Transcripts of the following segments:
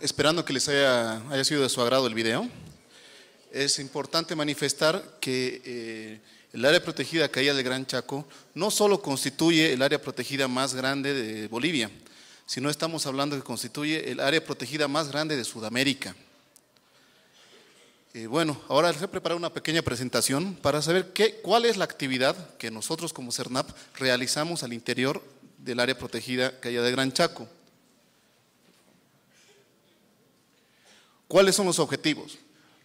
esperando que les haya, haya sido de su agrado el video. Es importante manifestar que eh, el área protegida Caída del Gran Chaco no solo constituye el área protegida más grande de Bolivia, sino estamos hablando que constituye el área protegida más grande de Sudamérica. Eh, bueno, ahora les he preparado una pequeña presentación para saber qué, cuál es la actividad que nosotros como CERNAP realizamos al interior del área protegida Caída del Gran Chaco. ¿Cuáles son los objetivos?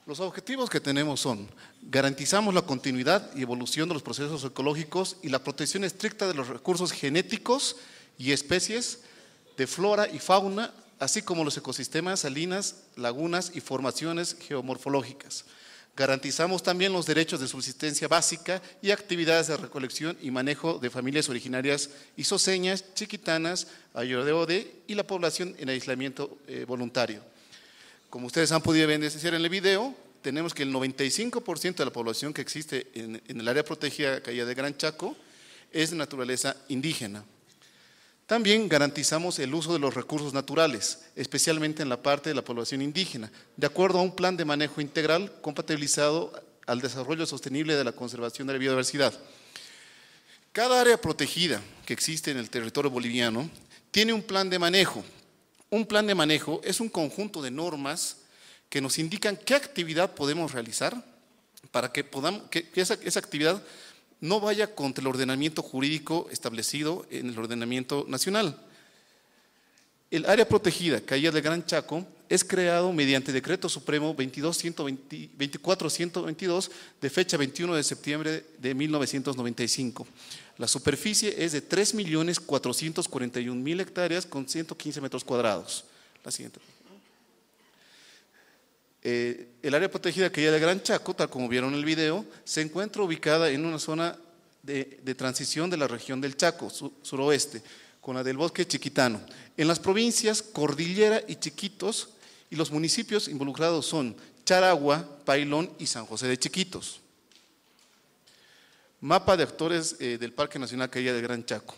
Los objetivos que tenemos son, garantizamos la continuidad y evolución de los procesos ecológicos y la protección estricta de los recursos genéticos y especies de flora y fauna, así como los ecosistemas salinas, lagunas y formaciones geomorfológicas. Garantizamos también los derechos de subsistencia básica y actividades de recolección y manejo de familias originarias isoseñas, chiquitanas, ayodeode y la población en aislamiento eh, voluntario. Como ustedes han podido ver en el video, tenemos que el 95% de la población que existe en, el área protegida Caída de Gran Chaco es de naturaleza indígena. También garantizamos el uso de los recursos naturales, especialmente en la parte de la población indígena, de acuerdo a un plan de manejo integral compatibilizado al desarrollo sostenible de la conservación de la biodiversidad. Cada área protegida que existe en el territorio boliviano tiene un plan de manejo un plan de manejo es un conjunto de normas que nos indican qué actividad podemos realizar para que, podamos, que esa, actividad no vaya contra el ordenamiento jurídico establecido en el ordenamiento nacional. El área protegida, Caída del Gran Chaco, es creado mediante Decreto Supremo 2422 de fecha 21 de septiembre de 1995. La superficie es de 3.441.000 hectáreas con 115 metros cuadrados. La siguiente. Eh, el área protegida que ya de Gran Chaco, tal como vieron en el video, se encuentra ubicada en una zona de, transición de la región del Chaco, suroeste, con la del bosque chiquitano. En las provincias Cordillera y Chiquitos, y los municipios involucrados son Charagua, Pailón y San José de Chiquitos. Mapa de actores eh, del Parque Nacional Caída del Gran Chaco.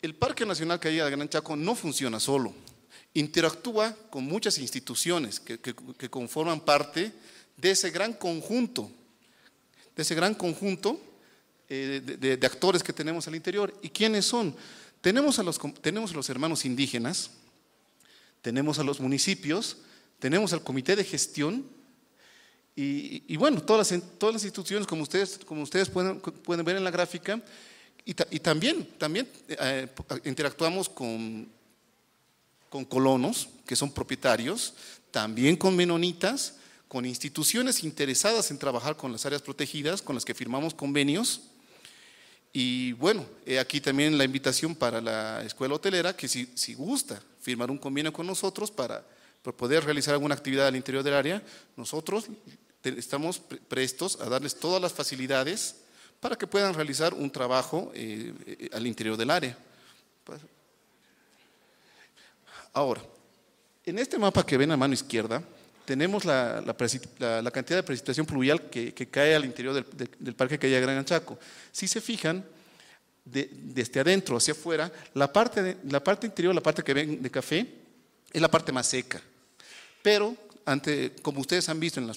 El Parque Nacional Caída del Gran Chaco no funciona solo, interactúa con muchas instituciones que, conforman parte de ese gran conjunto, de ese gran conjunto eh, de, actores que tenemos al interior. ¿Y quiénes son? Tenemos a los, tenemos a los hermanos indígenas, tenemos a los municipios, tenemos al comité de gestión, y, bueno, todas las, todas las instituciones, como ustedes, como ustedes pueden, pueden ver en la gráfica, y, también, también eh, eh, interactuamos con, con colonos, que son propietarios, también con menonitas, con instituciones interesadas en trabajar con las áreas protegidas, con las que firmamos convenios. Y bueno, aquí también la invitación para la escuela hotelera, que si, si, gusta firmar un convenio con nosotros para, para poder realizar alguna actividad al interior del área, nosotros estamos prestos a darles todas las facilidades para que puedan realizar un trabajo eh, eh, al interior del área. Pues, ahora, en este mapa que ven a mano izquierda, tenemos la, cantidad de precipitación pluvial que, cae al interior del, parque que hay a Gran Chaco. Si se fijan, desde adentro hacia afuera, la parte, de, la parte interior, la parte que ven de café, es la parte más seca. Pero como ustedes han visto en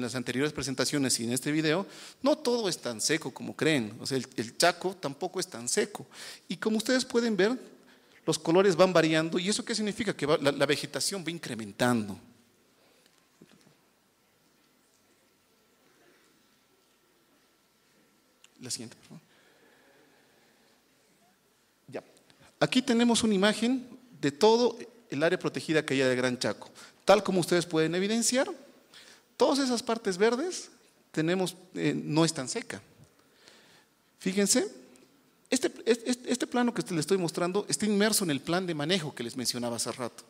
las, anteriores presentaciones y en este video, no todo es tan seco como creen. O sea, el, chaco tampoco es tan seco. Y como ustedes pueden ver, los colores van variando. ¿Y eso qué significa? Que la, vegetación va incrementando. La siguiente, Aquí tenemos una imagen de todo el área protegida que hay de Gran Chaco. Tal como ustedes pueden evidenciar, todas esas partes verdes tenemos, eh, no están seca. Fíjense, este, este, plano que les estoy mostrando está inmerso en el plan de manejo que les mencionaba hace rato.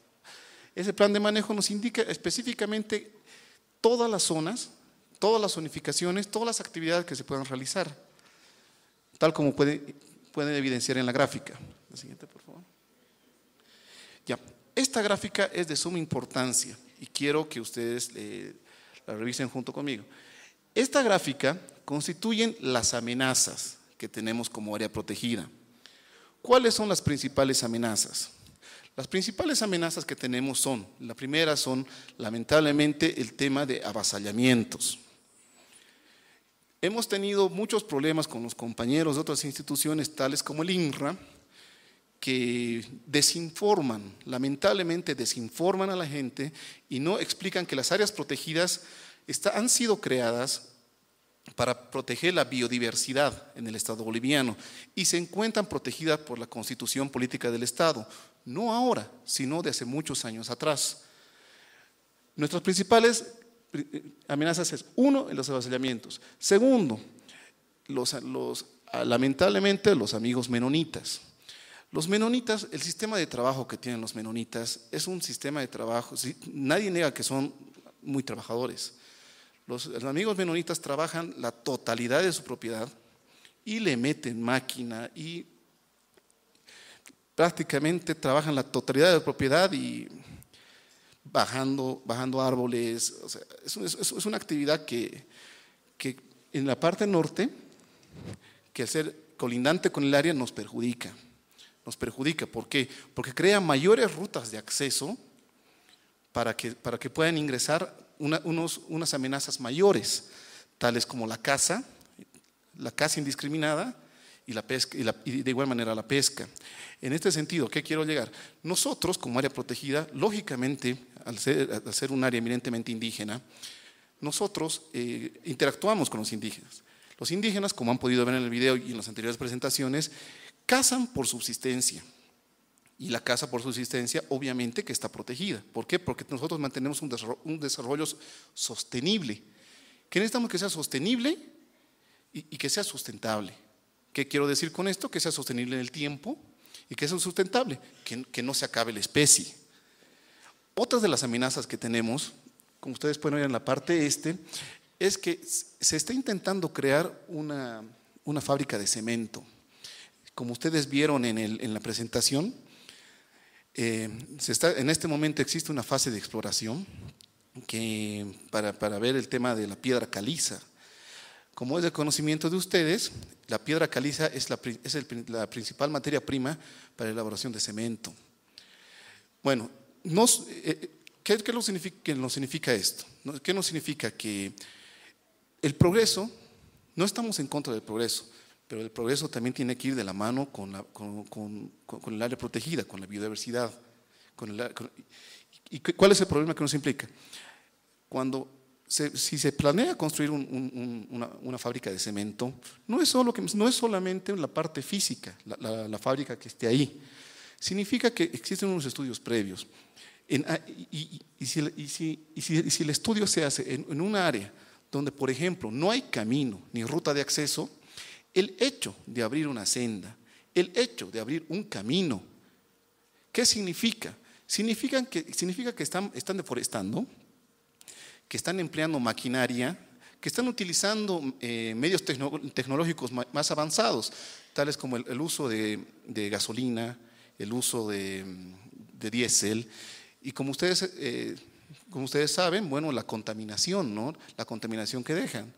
Ese plan de manejo nos indica específicamente todas las zonas, todas las zonificaciones, todas las actividades que se puedan realizar, tal como pueden evidenciar en la gráfica. La siguiente, por favor. Ya, esta gráfica es de suma importancia y quiero que ustedes eh, la revisen junto conmigo. Esta gráfica constituyen las amenazas que tenemos como área protegida. ¿Cuáles son las principales amenazas? Las principales amenazas que tenemos son, la primera son lamentablemente el tema de avasallamientos. Hemos tenido muchos problemas con los compañeros de otras instituciones, tales como el INRA, que desinforman, lamentablemente desinforman a la gente y no explican que las áreas protegidas han sido creadas para proteger la biodiversidad en el Estado boliviano y se encuentran protegidas por la Constitución Política del Estado, no ahora, sino de hace muchos años atrás. Nuestras principales eh, amenazas es, uno, los avasallamientos. Segundo, ah, lamentablemente los amigos menonitas. Los menonitas, el sistema de trabajo que tienen los menonitas es un sistema de trabajo, nadie niega que son muy trabajadores. Los, amigos menonitas trabajan la totalidad de su propiedad y le meten máquina y prácticamente trabajan la totalidad de la propiedad y bajando, bajando árboles. es, una actividad que, que en la parte norte, que al ser colindante con el área, nos perjudica nos perjudica. ¿Por qué? Porque crea mayores rutas de acceso para que, para que puedan ingresar unas amenazas mayores, tales como la caza, la caza indiscriminada y, la pesca, y, de igual manera la pesca. En este sentido, ¿qué quiero llegar? Nosotros, como área protegida, lógicamente, al ser, un área eminentemente indígena, nosotros eh, interactuamos con los indígenas. Los indígenas, como han podido ver en el video y en las anteriores presentaciones, Cazan por subsistencia. Y la caza por subsistencia obviamente que está protegida. ¿Por qué? Porque nosotros mantenemos un desarrollo, sostenible. ¿Qué necesitamos que sea sostenible y, que sea sustentable? ¿Qué quiero decir con esto? Que sea sostenible en el tiempo y que sea sustentable, que, no se acabe la especie. Otras de las amenazas que tenemos, como ustedes pueden ver en la parte este, es que se está intentando crear una fábrica de cemento como ustedes vieron en, la presentación, eh, se está, en este momento existe una fase de exploración que, para, ver el tema de la piedra caliza. Como es de conocimiento de ustedes, la piedra caliza es, la, principal materia prima para la elaboración de cemento. Bueno, eh, eh, ¿qué, significa, qué nos significa esto? ¿Qué nos significa? Que el progreso, no estamos en contra del progreso, pero el progreso también tiene que ir de la mano con, el área protegida, con la biodiversidad. ¿Y cuál es el problema que nos implica? Cuando se, si se planea construir una, fábrica de cemento, no es, solo que, no es solamente la parte física, la, fábrica que esté ahí. Significa que existen unos estudios previos. y, si, el estudio se hace en, en un área donde, por ejemplo, no hay camino ni ruta de acceso, el hecho de abrir una senda, el hecho de abrir un camino. ¿Qué significa? que, significa que están, están deforestando, que están empleando maquinaria, que están utilizando eh, medios tecnológicos más avanzados, tales como el, uso de, gasolina, el uso de, diésel, y como ustedes, eh, como ustedes saben, bueno, la contaminación, ¿no? La contaminación que dejan.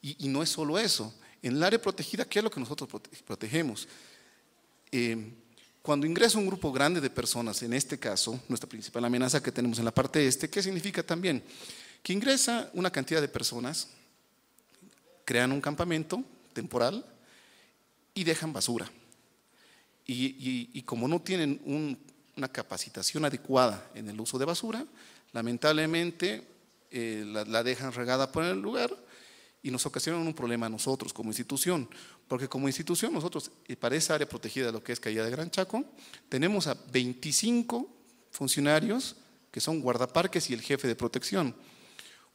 Y, y no es solo eso, en el área protegida, ¿qué es lo que nosotros protegemos? Eh, cuando ingresa un grupo grande de personas, en este caso, nuestra principal amenaza que tenemos en la parte este, ¿qué significa también? Que ingresa una cantidad de personas, crean un campamento temporal y dejan basura. Y, como no tienen una capacitación adecuada en el uso de basura, lamentablemente eh, la dejan regada por el lugar y nos ocasionan un problema a nosotros como institución, porque como institución nosotros, eh, para esa área protegida, lo que es Caída de Gran Chaco, tenemos a 25 funcionarios que son guardaparques y el jefe de protección.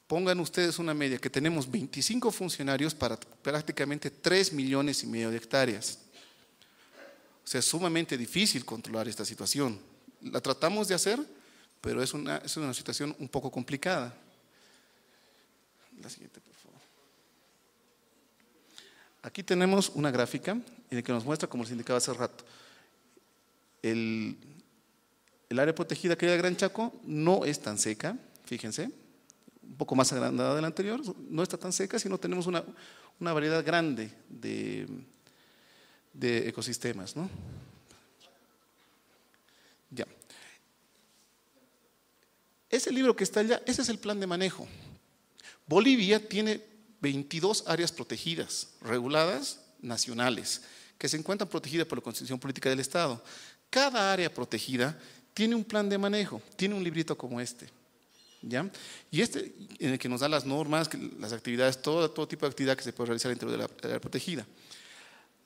Pongan ustedes una media, que tenemos 25 funcionarios para prácticamente 3 millones y medio de hectáreas. O sea, es sumamente difícil controlar esta situación. La tratamos de hacer, pero es una, es una situación un poco complicada. La siguiente Aquí tenemos una gráfica en la que nos muestra, como les indicaba hace rato, el, área protegida que hay del Gran Chaco no es tan seca, fíjense, un poco más agrandada de la anterior, no está tan seca, sino tenemos una, variedad grande de, ecosistemas. ¿no? Ya. Ese libro que está allá, ese es el plan de manejo. Bolivia tiene 22 áreas protegidas, reguladas, nacionales, que se encuentran protegidas por la Constitución Política del Estado. Cada área protegida tiene un plan de manejo, tiene un librito como este. ¿Ya? Y este, en el que nos da las normas, las actividades, todo, tipo de actividad que se puede realizar dentro de la área protegida.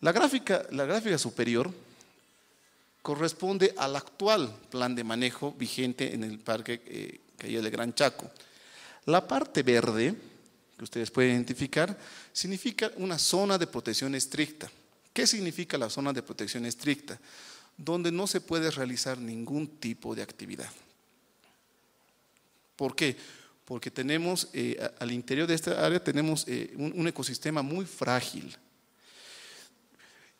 La gráfica, la gráfica superior corresponde al actual plan de manejo vigente en el Parque eh, Calle del Gran Chaco. La parte verde, ustedes pueden identificar, significa una zona de protección estricta. ¿Qué significa la zona de protección estricta? Donde no se puede realizar ningún tipo de actividad. ¿Por qué? Porque tenemos, eh, al interior de esta área tenemos eh, un, ecosistema muy frágil.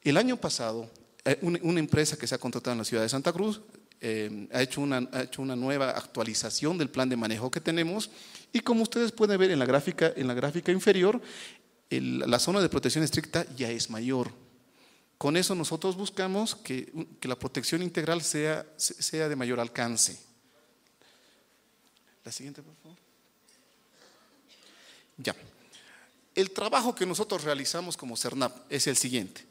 El año pasado, eh, una empresa que se ha contratado en la ciudad de Santa Cruz Em, ha, hecho una, hecho una nueva actualización del plan de manejo que tenemos y como ustedes pueden ver en la gráfica, en la gráfica inferior, la zona de protección estricta ya es mayor. Con eso nosotros buscamos que, la protección integral sea, sea de mayor alcance. La siguiente, por favor. Ya. El trabajo que nosotros realizamos como CERNAP es el siguiente.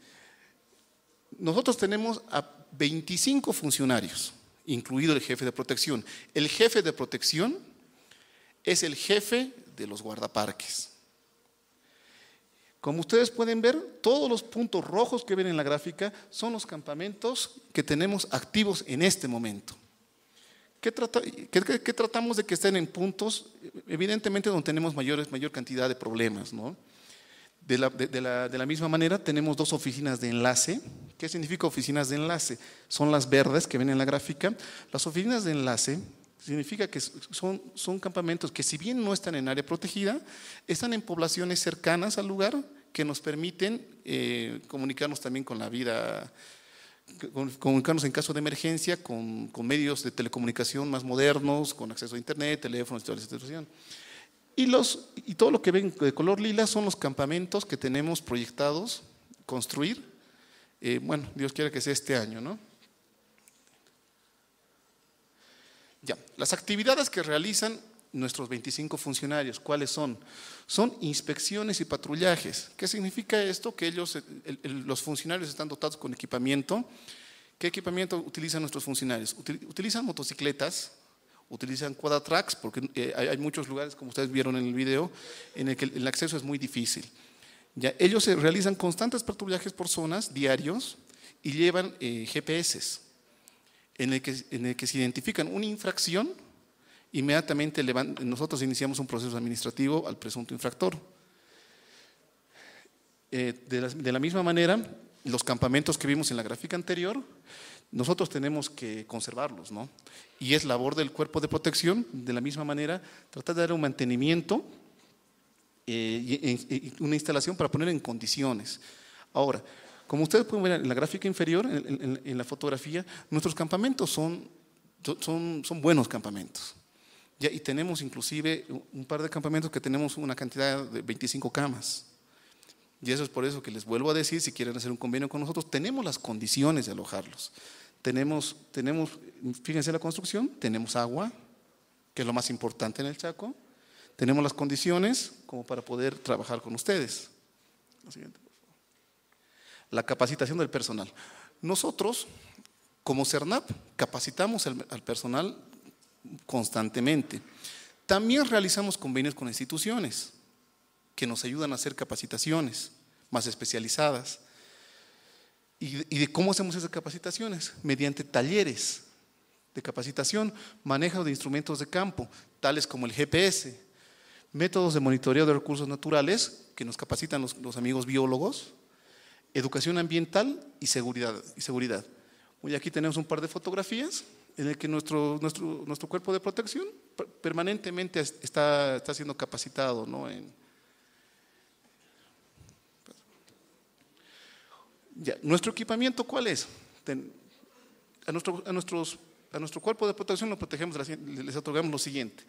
Nosotros tenemos a 25 funcionarios incluido el jefe de protección. El jefe de protección es el jefe de los guardaparques. Como ustedes pueden ver, todos los puntos rojos que ven en la gráfica son los campamentos que tenemos activos en este momento. ¿Qué, tratamos de que estén en puntos? Evidentemente donde tenemos mayor cantidad de problemas, ¿no? De la, misma manera, tenemos dos oficinas de enlace. ¿Qué significa oficinas de enlace? Son las verdes que ven en la gráfica. Las oficinas de enlace significa que son, son campamentos que si bien no están en área protegida, están en poblaciones cercanas al lugar que nos permiten eh, comunicarnos también con la vida, comunicarnos en caso de emergencia con, medios de telecomunicación más modernos, con acceso a Internet, teléfonos, toda y, los, y todo lo que ven de color lila son los campamentos que tenemos proyectados construir. Eh, bueno, Dios quiera que sea este año, ¿no? Ya, las actividades que realizan nuestros 25 funcionarios, ¿cuáles son? Son inspecciones y patrullajes. ¿Qué significa esto? Que ellos, los funcionarios están dotados con equipamiento. ¿Qué equipamiento utilizan nuestros funcionarios? Utilizan motocicletas, utilizan tracks porque eh, hay, muchos lugares, como ustedes vieron en el video, en el que el acceso es muy difícil. Ya, ellos se eh, realizan constantes patrullajes por zonas diarios y llevan eh, GPS, en el, que, en el que se identifican una infracción, inmediatamente nosotros iniciamos un proceso administrativo al presunto infractor. de, la, de la misma manera, los campamentos que vimos en la gráfica anterior, nosotros tenemos que conservarlos, ¿no? Y es labor del cuerpo de protección, de la misma manera, tratar de dar un mantenimiento eh, y, una instalación para poner en condiciones. Ahora, como ustedes pueden ver en la gráfica inferior, en, la fotografía, nuestros campamentos son, son, son buenos campamentos. Ya, y tenemos inclusive un par de campamentos que tenemos una cantidad de 25 camas. Y eso es por eso que les vuelvo a decir, si quieren hacer un convenio con nosotros, tenemos las condiciones de alojarlos. Tenemos, tenemos, fíjense la construcción, tenemos agua, que es lo más importante en el Chaco. Tenemos las condiciones como para poder trabajar con ustedes. La, capacitación del personal. Nosotros, como CERNAP, capacitamos al personal constantemente. También realizamos convenios con instituciones que nos ayudan a hacer capacitaciones más especializadas. ¿Y de cómo hacemos esas capacitaciones? Mediante talleres de capacitación, manejo de instrumentos de campo, tales como el GPS, métodos de monitoreo de recursos naturales, que nos capacitan los, amigos biólogos, educación ambiental y seguridad. Y seguridad. Hoy aquí tenemos un par de fotografías en el que nuestro, nuestro, nuestro cuerpo de protección permanentemente está, está siendo capacitado ¿no? en, ¿Nuestro equipamiento cuál es? a, nuestro, cuerpo de protección lo protegemos, les otorgamos lo siguiente.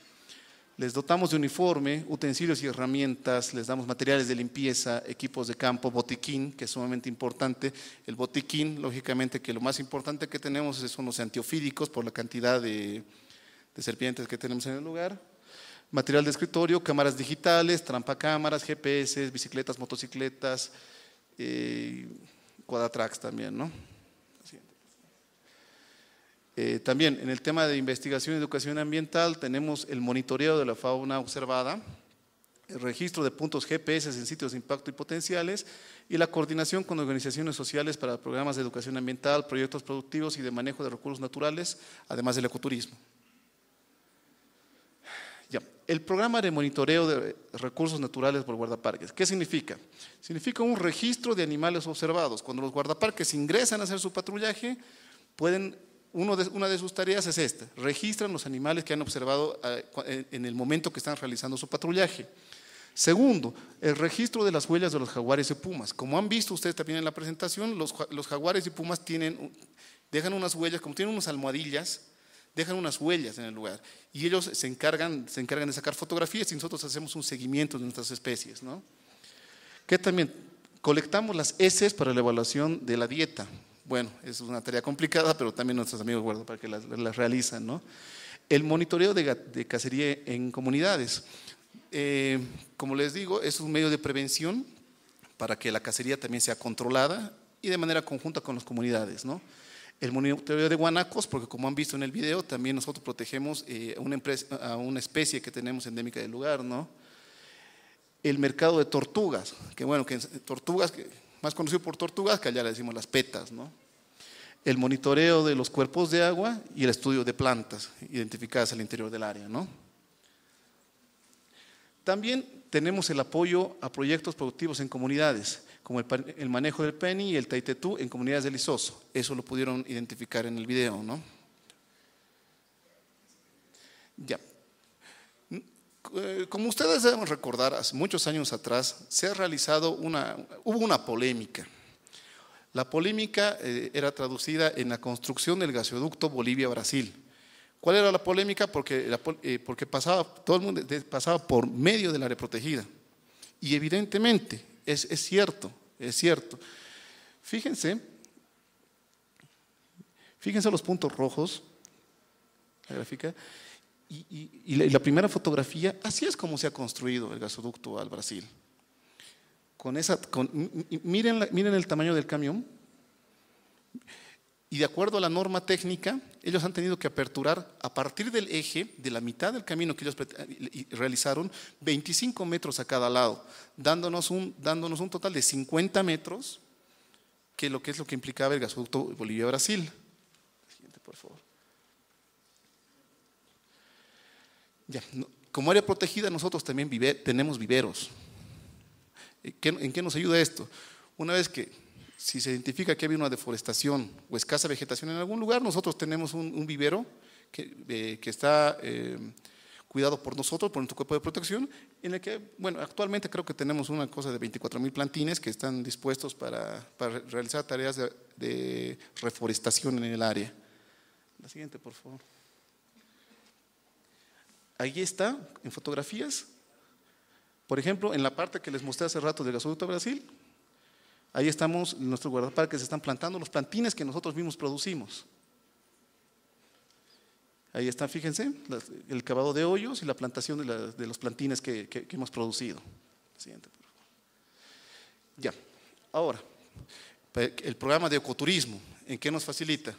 Les dotamos de uniforme, utensilios y herramientas, les damos materiales de limpieza, equipos de campo, botiquín, que es sumamente importante. El botiquín, lógicamente, que lo más importante que tenemos son los antiofídicos por la cantidad de, serpientes que tenemos en el lugar. Material de escritorio, cámaras digitales, cámaras GPS, bicicletas, motocicletas, eh, Quadatrax también, ¿no? Eh, también en el tema de investigación y educación ambiental tenemos el monitoreo de la fauna observada, el registro de puntos GPS en sitios de impacto y potenciales y la coordinación con organizaciones sociales para programas de educación ambiental, proyectos productivos y de manejo de recursos naturales, además del ecoturismo el programa de monitoreo de recursos naturales por guardaparques. ¿Qué significa? Significa un registro de animales observados. Cuando los guardaparques ingresan a hacer su patrullaje, pueden, una de sus tareas es esta, registran los animales que han observado ah, en el momento que están realizando su patrullaje. Segundo, el registro de las huellas de los jaguares y pumas. Como han visto ustedes también en la presentación, los, jaguares y pumas tienen, dejan unas huellas, como tienen unas almohadillas, dejan unas huellas en el lugar y ellos se encargan, se encargan de sacar fotografías y nosotros hacemos un seguimiento de nuestras especies. ¿no? Que también colectamos las heces para la evaluación de la dieta. Bueno, es una tarea complicada, pero también nuestros amigos guardan para que las, realizan. ¿no? El monitoreo de, cacería en comunidades. Eh, como les digo, es un medio de prevención para que la cacería también sea controlada y de manera conjunta con las comunidades. ¿no? El monitoreo de guanacos, porque como han visto en el video, también nosotros protegemos eh, una a una especie que tenemos endémica del lugar, ¿no? El mercado de tortugas, que bueno, que tortugas, más conocido por tortugas, que allá le decimos las petas, ¿no? El monitoreo de los cuerpos de agua y el estudio de plantas identificadas al interior del área, ¿no? También tenemos el apoyo a proyectos productivos en comunidades, como el, manejo del PENI y el Taitetú en comunidades del Isoso. Eso lo pudieron identificar en el video, ¿no? Ya. Eh, como ustedes deben recordar, hace muchos años atrás se ha realizado una, hubo una polémica. La polémica eh, era traducida en la construcción del gasoducto Bolivia-Brasil ¿Cuál era la polémica? Porque, eh, porque pasaba, todo el mundo pasaba por medio del área protegida. Y evidentemente, es, cierto, es cierto. Fíjense, fíjense los puntos rojos, la gráfica, y, la, primera fotografía, así es como se ha construido el gasoducto al Brasil. Con esa, miren, miren, el tamaño del camión y de acuerdo a la norma técnica, ellos han tenido que aperturar a partir del eje, de la mitad del camino que ellos realizaron, 25 metros a cada lado, dándonos un, dándonos un total de 50 metros, que lo que es lo que implicaba el gasoducto Bolivia-Brasil. Siguiente, por favor. como área protegida nosotros también tenemos viveros. ¿En qué nos ayuda esto? Una vez que si se identifica que había una deforestación o escasa vegetación en algún lugar, nosotros tenemos un, vivero que, eh, está eh, cuidado por nosotros, por nuestro cuerpo de protección, en el que, bueno, actualmente creo que tenemos una cosa de 24 mil plantines que están dispuestos para, realizar tareas de, de, reforestación en el área. La siguiente, por favor. Ahí está, en fotografías. Por ejemplo, en la parte que les mostré hace rato del gasoducto Brasil, Ahí estamos en nuestros guardaparques, están plantando los plantines que nosotros mismos producimos. Ahí están, fíjense, el cavado de hoyos y la plantación de, los plantines que, hemos producido. Siguiente, Ya, ahora, el programa de ecoturismo, ¿en qué nos facilita?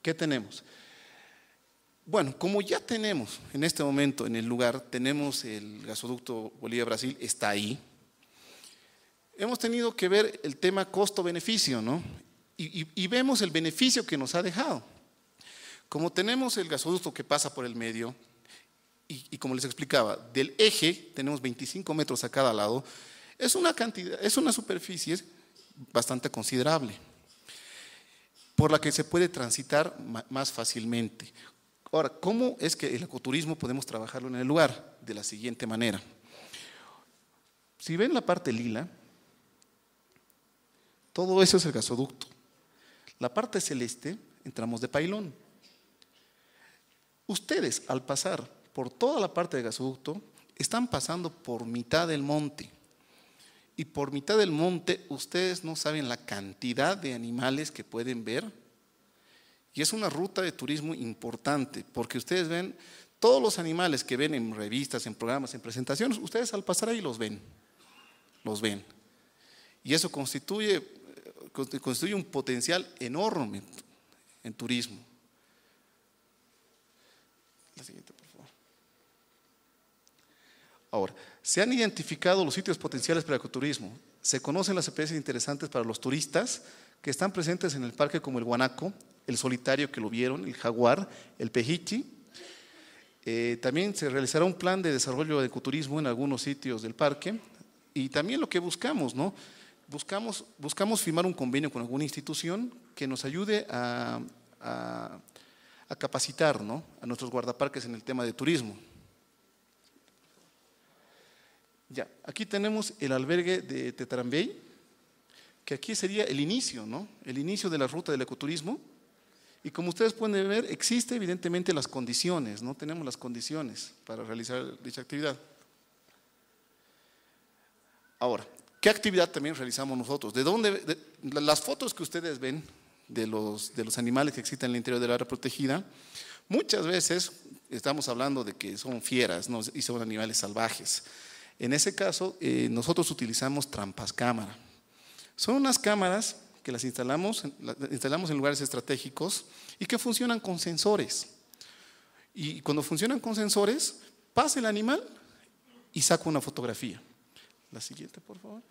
¿Qué tenemos? Bueno, como ya tenemos en este momento en el lugar, tenemos el gasoducto Bolivia-Brasil, está ahí, hemos tenido que ver el tema costo-beneficio, ¿no? Y, vemos el beneficio que nos ha dejado. Como tenemos el gasoducto que pasa por el medio, y, como les explicaba, del eje tenemos 25 metros a cada lado, es una cantidad, es una superficie bastante considerable, por la que se puede transitar más fácilmente. Ahora, ¿cómo es que el ecoturismo podemos trabajarlo en el lugar? De la siguiente manera. Si ven la parte lila, todo eso es el gasoducto. La parte celeste, entramos de pailón. Ustedes, al pasar por toda la parte del gasoducto, están pasando por mitad del monte. Y por mitad del monte, ustedes no saben la cantidad de animales que pueden ver. Y es una ruta de turismo importante, porque ustedes ven todos los animales que ven en revistas, en programas, en presentaciones, ustedes al pasar ahí los ven. Los ven. Y eso constituye constituye un potencial enorme en turismo. Ahora, se han identificado los sitios potenciales para ecoturismo. Se conocen las especies interesantes para los turistas que están presentes en el parque como el guanaco, el solitario que lo vieron, el jaguar, el pejichi. Eh, también se realizará un plan de desarrollo de ecoturismo en algunos sitios del parque y también lo que buscamos, ¿no? buscamos, firmar un convenio con alguna institución que nos ayude a, capacitar a nuestros guardaparques en el tema de turismo. Ya, aquí tenemos el albergue de Tetarambey, que aquí sería el inicio, ¿no? El inicio de la ruta del ecoturismo. Y como ustedes pueden ver, existe evidentemente las condiciones, ¿no? Tenemos las condiciones para realizar dicha actividad. Ahora, ¿Qué actividad también realizamos nosotros? ¿De las fotos que ustedes ven de los, de los animales que existen en el interior de la área protegida, muchas veces estamos hablando de que son fieras y son animales salvajes. En ese caso, eh, nosotros utilizamos trampas cámara. Son unas cámaras que las instalamos, las instalamos en lugares estratégicos y que funcionan con sensores. Y cuando funcionan con sensores, pasa el animal y saca una fotografía. La siguiente, por favor.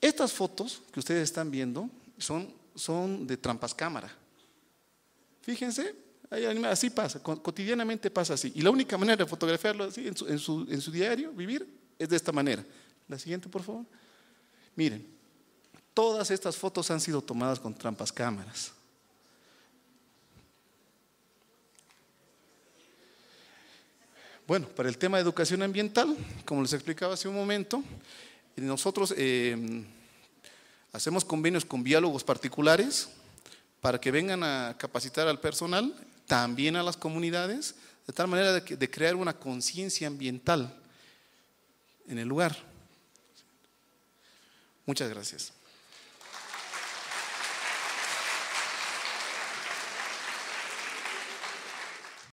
Estas fotos que ustedes están viendo son, son de trampas cámara. Fíjense, así pasa, cotidianamente pasa así. Y la única manera de fotografiarlo así en su, en su diario, vivir, es de esta manera. La siguiente, por favor. Miren, todas estas fotos han sido tomadas con trampas cámaras. Bueno, para el tema de educación ambiental, como les explicaba hace un momento, nosotros eh, hacemos convenios con diálogos particulares para que vengan a capacitar al personal, también a las comunidades, de tal manera de crear una conciencia ambiental en el lugar. Muchas gracias.